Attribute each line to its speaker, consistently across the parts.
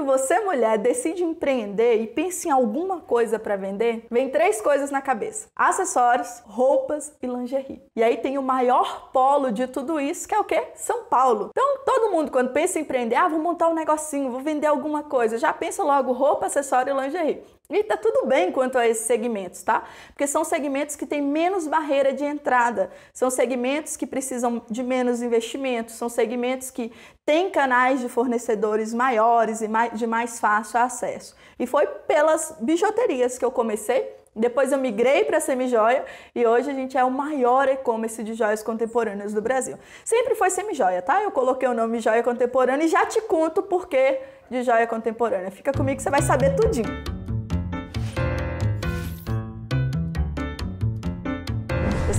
Speaker 1: Quando você, mulher, decide empreender e pensa em alguma coisa para vender, vem três coisas na cabeça: acessórios, roupas e lingerie. E aí tem o maior polo de tudo isso, que é o quê? São Paulo. Então, todo mundo quando pensa em empreender, ah, vou montar um negocinho, vou vender alguma coisa, já pensa logo roupa, acessório e lingerie. E tá tudo bem quanto a esses segmentos, tá? Porque são segmentos que têm menos barreira de entrada, são segmentos que precisam de menos investimentos, são segmentos que têm canais de fornecedores maiores e de mais fácil acesso. E foi pelas bijuterias que eu comecei. Depois eu migrei para a Semijoia e hoje a gente é o maior e-commerce de joias contemporâneas do Brasil. Sempre foi Semijoia, tá? Eu coloquei o nome Joia Contemporânea e já te conto o porquê de joia contemporânea. Fica comigo que você vai saber tudinho.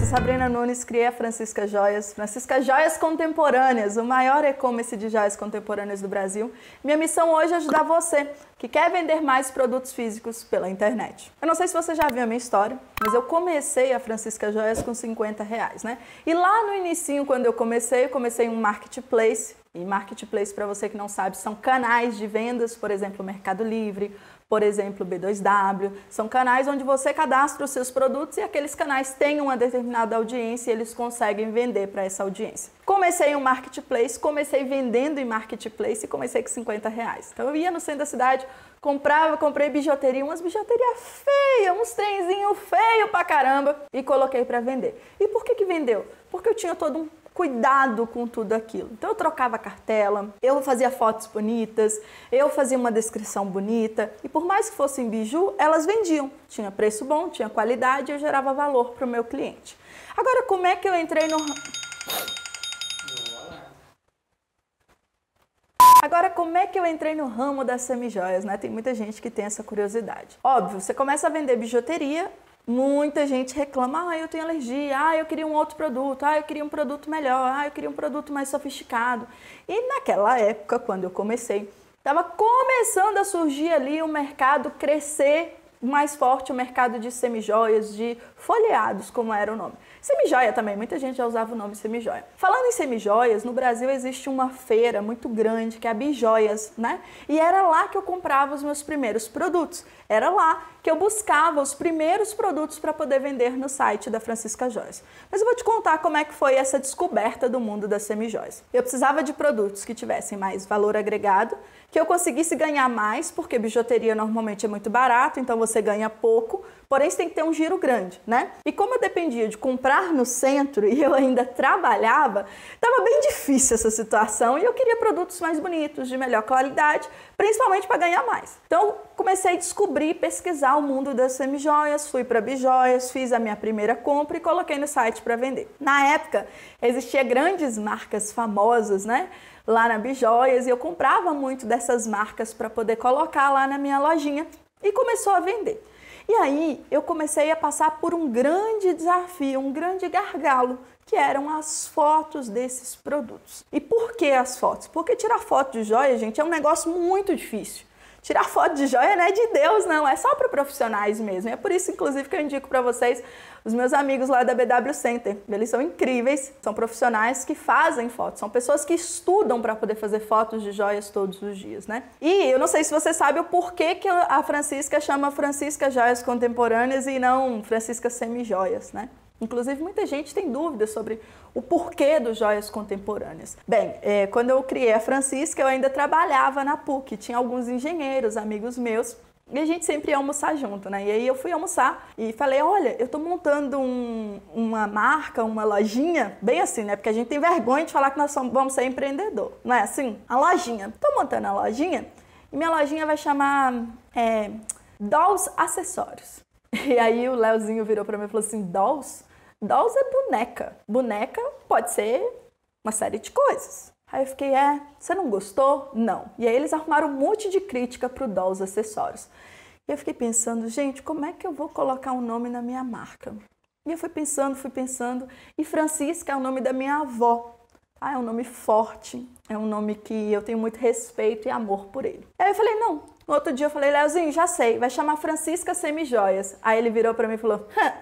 Speaker 1: sou Sabrina Nunes, criei a Francisca Joias, Francisca Joias Contemporâneas, o maior e-commerce de joias contemporâneas do Brasil. Minha missão hoje é ajudar você que quer vender mais produtos físicos pela internet. Eu não sei se você já viu a minha história, mas eu comecei a Francisca Joias com 50 reais, né? E lá no início, quando eu comecei, eu comecei um marketplace, e marketplace, para você que não sabe, são canais de vendas, por exemplo, Mercado Livre, por exemplo, B2W. São canais onde você cadastra os seus produtos e aqueles canais têm uma determinada audiência e eles conseguem vender para essa audiência. Comecei um marketplace, comecei vendendo em marketplace e comecei com 50 reais. Então eu ia no centro da cidade, comprava, comprei bijuteria, umas bijuterias feias, uns trenzinho feio pra caramba e coloquei para vender. E por que que vendeu? Porque eu tinha todo um cuidado com tudo aquilo. Então eu trocava cartela, eu fazia fotos bonitas, eu fazia uma descrição bonita e por mais que fossem biju, elas vendiam. Tinha preço bom, tinha qualidade e eu gerava valor para o meu cliente. Agora como é que eu entrei no Agora, como é que eu entrei no ramo das semijoias, né? Tem muita gente que tem essa curiosidade. Óbvio, você começa a vender bijuteria, Muita gente reclama, ah, eu tenho alergia, ah, eu queria um outro produto, ah, eu queria um produto melhor, ah, eu queria um produto mais sofisticado. E naquela época, quando eu comecei, estava começando a surgir ali o mercado crescer mais forte, o mercado de semijoias, de folheados, como era o nome. Semijoia também, muita gente já usava o nome semijoia. Falando em semijoias, no Brasil existe uma feira muito grande que é a Bijoias, né? E era lá que eu comprava os meus primeiros produtos. Era lá que eu buscava os primeiros produtos para poder vender no site da Francisca Joias. Mas eu vou te contar como é que foi essa descoberta do mundo das semijoias. Eu precisava de produtos que tivessem mais valor agregado, que eu conseguisse ganhar mais, porque bijuteria normalmente é muito barato, então você ganha pouco, porém você tem que ter um giro grande né? E como eu dependia de comprar no centro e eu ainda trabalhava, estava bem difícil essa situação e eu queria produtos mais bonitos, de melhor qualidade, principalmente para ganhar mais. Então, comecei a descobrir, pesquisar o mundo das semijoias, fui para bijoias, fiz a minha primeira compra e coloquei no site para vender. Na época, existia grandes marcas famosas, né? Lá na Bijoias, e eu comprava muito dessas marcas para poder colocar lá na minha lojinha e começou a vender. E aí eu comecei a passar por um grande desafio, um grande gargalo, que eram as fotos desses produtos. E por que as fotos? Porque tirar foto de joia, gente, é um negócio muito difícil tirar foto de joia não é de Deus, não, é só para profissionais mesmo. É por isso, inclusive, que eu indico para vocês os meus amigos lá da BW Center. Eles são incríveis, são profissionais que fazem fotos, são pessoas que estudam para poder fazer fotos de joias todos os dias, né? E eu não sei se você sabe o porquê que a Francisca chama Francisca Joias Contemporâneas e não Francisca Semi Semi-Joias, né? Inclusive, muita gente tem dúvidas sobre o porquê dos joias contemporâneas. Bem, é, quando eu criei a Francisca, eu ainda trabalhava na PUC, tinha alguns engenheiros, amigos meus, e a gente sempre ia almoçar junto, né? E aí eu fui almoçar e falei: olha, eu tô montando um, uma marca, uma lojinha, bem assim, né? Porque a gente tem vergonha de falar que nós vamos ser empreendedor, não é assim? A lojinha. Tô montando a lojinha e minha lojinha vai chamar é, Dolls Acessórios. E aí o Leozinho virou para mim e falou assim: Dolls? Dolls é boneca. Boneca pode ser uma série de coisas. Aí eu fiquei, é, você não gostou? Não. E aí eles arrumaram um monte de crítica pro Dolls Acessórios. E eu fiquei pensando, gente, como é que eu vou colocar um nome na minha marca? E eu fui pensando, fui pensando, e Francisca é o nome da minha avó. Ah, é um nome forte, é um nome que eu tenho muito respeito e amor por ele. Aí eu falei, não. No outro dia eu falei, Leozinho, já sei, vai chamar Francisca Joias. Aí ele virou para mim e falou, Hã,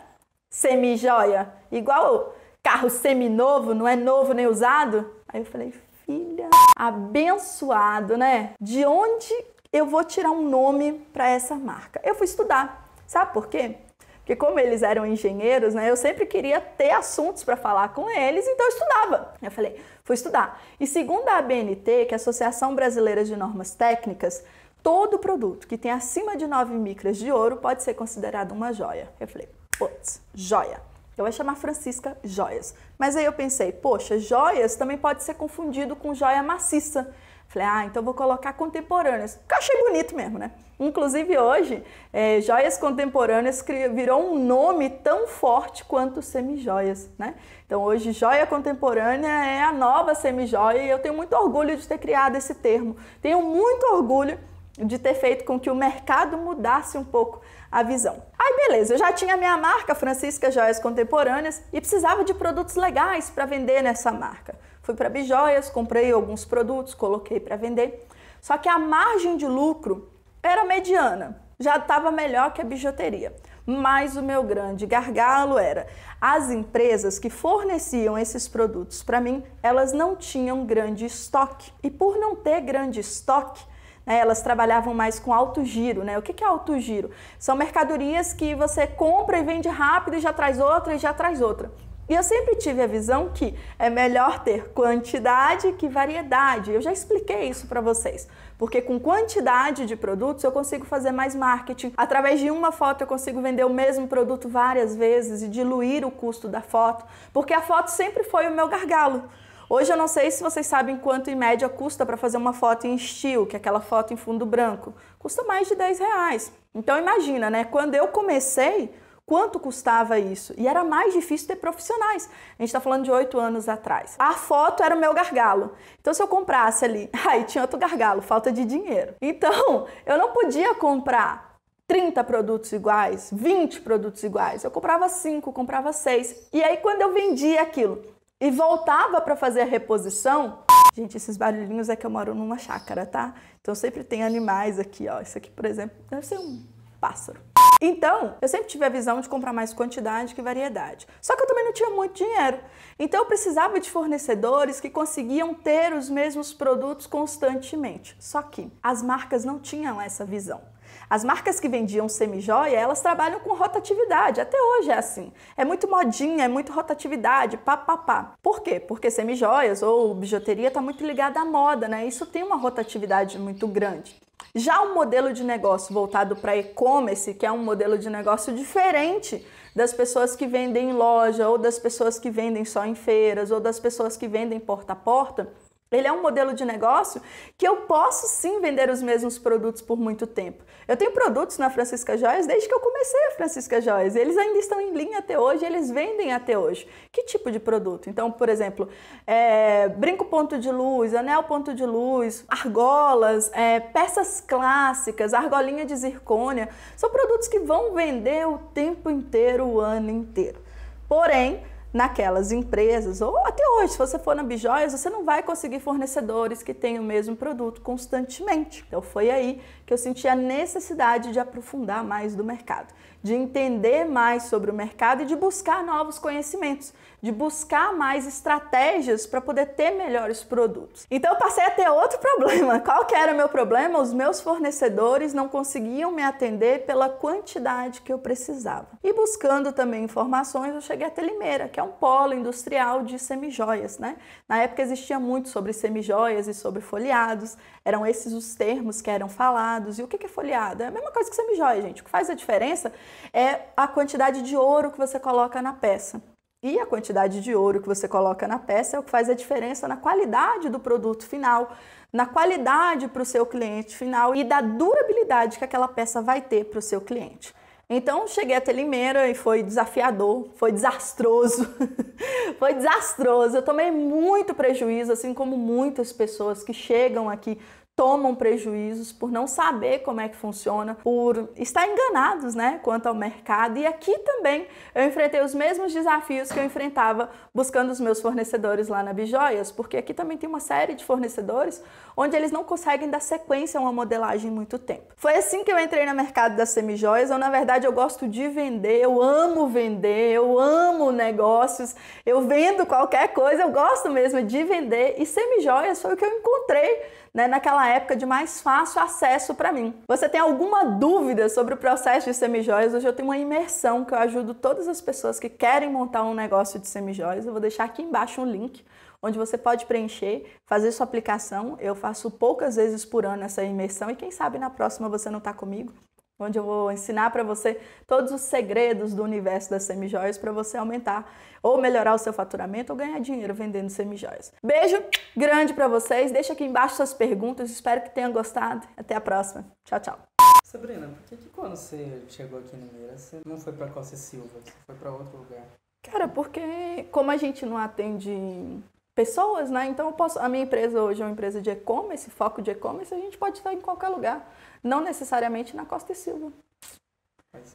Speaker 1: semi-joia? Igual carro semi-novo, não é novo nem usado? Aí eu falei, filha, abençoado, né? De onde eu vou tirar um nome para essa marca? Eu fui estudar. Sabe por quê? Porque como eles eram engenheiros, né, eu sempre queria ter assuntos para falar com eles, então eu estudava. Eu falei, fui estudar. E segundo a ABNT, que é a Associação Brasileira de Normas Técnicas, todo produto que tem acima de 9 micras de ouro pode ser considerado uma joia. Eu falei, Putz, joia. Eu vou chamar Francisca Joias. Mas aí eu pensei, poxa, joias também pode ser confundido com joia maciça. Falei, ah, então vou colocar contemporâneas. Que eu achei bonito mesmo, né? Inclusive hoje, é, joias contemporâneas virou um nome tão forte quanto semijoias, né? Então hoje, joia contemporânea é a nova semijoia e eu tenho muito orgulho de ter criado esse termo. Tenho muito orgulho de ter feito com que o mercado mudasse um pouco a visão. Aí beleza, eu já tinha minha marca Francisca Joias Contemporâneas e precisava de produtos legais para vender nessa marca. Fui para Bijoias, comprei alguns produtos, coloquei para vender. Só que a margem de lucro era mediana, já estava melhor que a bijuteria. Mas o meu grande gargalo era as empresas que forneciam esses produtos para mim, elas não tinham grande estoque. E por não ter grande estoque, né? Elas trabalhavam mais com alto giro. Né? O que é alto giro? São mercadorias que você compra e vende rápido e já traz outra e já traz outra. E eu sempre tive a visão que é melhor ter quantidade que variedade. Eu já expliquei isso para vocês. Porque com quantidade de produtos eu consigo fazer mais marketing. Através de uma foto eu consigo vender o mesmo produto várias vezes e diluir o custo da foto, porque a foto sempre foi o meu gargalo. Hoje eu não sei se vocês sabem quanto em média custa para fazer uma foto em estilo, que é aquela foto em fundo branco. Custa mais de 10 reais. Então imagina, né? Quando eu comecei, quanto custava isso. E era mais difícil ter profissionais. A gente está falando de oito anos atrás. A foto era o meu gargalo. Então, se eu comprasse ali, aí tinha outro gargalo, falta de dinheiro. Então, eu não podia comprar 30 produtos iguais, 20 produtos iguais. Eu comprava 5, comprava 6. E aí, quando eu vendia aquilo, e voltava para fazer a reposição. Gente, esses barulhinhos é que eu moro numa chácara, tá? Então sempre tem animais aqui, ó. Isso aqui, por exemplo, deve ser um pássaro. Então, eu sempre tive a visão de comprar mais quantidade que variedade. Só que eu também não tinha muito dinheiro. Então, eu precisava de fornecedores que conseguiam ter os mesmos produtos constantemente. Só que as marcas não tinham essa visão. As marcas que vendiam semijoia, elas trabalham com rotatividade, até hoje é assim. É muito modinha, é muito rotatividade, pá, pá, pá. Por quê? Porque semijoias ou bijuteria está muito ligada à moda, né? Isso tem uma rotatividade muito grande. Já o um modelo de negócio voltado para e-commerce, que é um modelo de negócio diferente das pessoas que vendem em loja, ou das pessoas que vendem só em feiras, ou das pessoas que vendem porta a porta, ele é um modelo de negócio que eu posso sim vender os mesmos produtos por muito tempo. Eu tenho produtos na Francisca Joias desde que eu comecei a Francisca Joias. Eles ainda estão em linha até hoje, eles vendem até hoje. Que tipo de produto? Então, por exemplo, é, brinco ponto de luz, anel ponto de luz, argolas, é, peças clássicas, argolinha de zircônia. São produtos que vão vender o tempo inteiro, o ano inteiro. Porém, naquelas empresas, ou até hoje, se você for na Bijóias, você não vai conseguir fornecedores que tenham o mesmo produto constantemente. Então foi aí que eu senti a necessidade de aprofundar mais do mercado de entender mais sobre o mercado e de buscar novos conhecimentos, de buscar mais estratégias para poder ter melhores produtos. Então eu passei a ter outro problema. Qual que era o meu problema? Os meus fornecedores não conseguiam me atender pela quantidade que eu precisava. E buscando também informações, eu cheguei até Limeira, que é um polo industrial de semijoias, né? Na época existia muito sobre semijoias e sobre folheados. Eram esses os termos que eram falados. E o que é folheado? É a mesma coisa que semijoia, gente. O que faz a diferença é a quantidade de ouro que você coloca na peça. E a quantidade de ouro que você coloca na peça é o que faz a diferença na qualidade do produto final, na qualidade para o seu cliente final e da durabilidade que aquela peça vai ter para o seu cliente. Então cheguei até Limeira e foi desafiador, foi desastroso, foi desastroso. Eu tomei muito prejuízo, assim como muitas pessoas que chegam aqui tomam prejuízos por não saber como é que funciona, por estar enganados, né, quanto ao mercado. E aqui também eu enfrentei os mesmos desafios que eu enfrentava buscando os meus fornecedores lá na Bijoias, porque aqui também tem uma série de fornecedores onde eles não conseguem dar sequência a uma modelagem muito tempo. Foi assim que eu entrei no mercado das semijoias. Ou na verdade, eu gosto de vender, eu amo vender, eu amo negócios, eu vendo qualquer coisa, eu gosto mesmo de vender e semijoias foi o que eu encontrei né, naquela época de mais fácil acesso para mim. Você tem alguma dúvida sobre o processo de semijoias? Hoje eu tenho uma imersão que eu ajudo todas as pessoas que querem montar um negócio de semijoias. Eu vou deixar aqui embaixo um link onde você pode preencher, fazer sua aplicação. Eu faço poucas vezes por ano essa imersão e quem sabe na próxima você não está comigo onde eu vou ensinar para você todos os segredos do universo das semijoias para você aumentar ou melhorar o seu faturamento ou ganhar dinheiro vendendo semijoias. Beijo grande para vocês, deixa aqui embaixo suas perguntas, espero que tenham gostado. Até a próxima. Tchau, tchau. Sabrina, por que, que quando você chegou aqui em Minas, você não foi para Costa Silva, você foi para outro lugar? Cara, porque como a gente não atende pessoas, né? Então eu posso, a minha empresa hoje é uma empresa de e-commerce, foco de e-commerce, a gente pode estar em qualquer lugar, não necessariamente na Costa e Silva.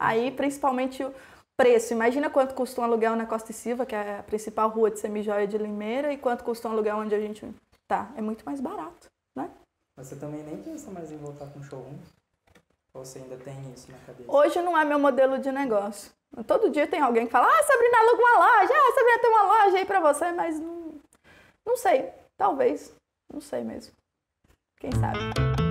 Speaker 1: Aí principalmente o preço, imagina quanto custa um aluguel na Costa e Silva, que é a principal rua de semijoia de Limeira, e quanto custa um aluguel onde a gente tá, é muito mais barato, né? Você também nem pensa mais em voltar com showroom? Ou você ainda tem isso na cabeça? Hoje não é meu modelo de negócio. Todo dia tem alguém que fala, ah, Sabrina, aluga uma loja, ah, Sabrina, tem uma loja aí pra você, mas não não sei, talvez, não sei mesmo. Quem sabe?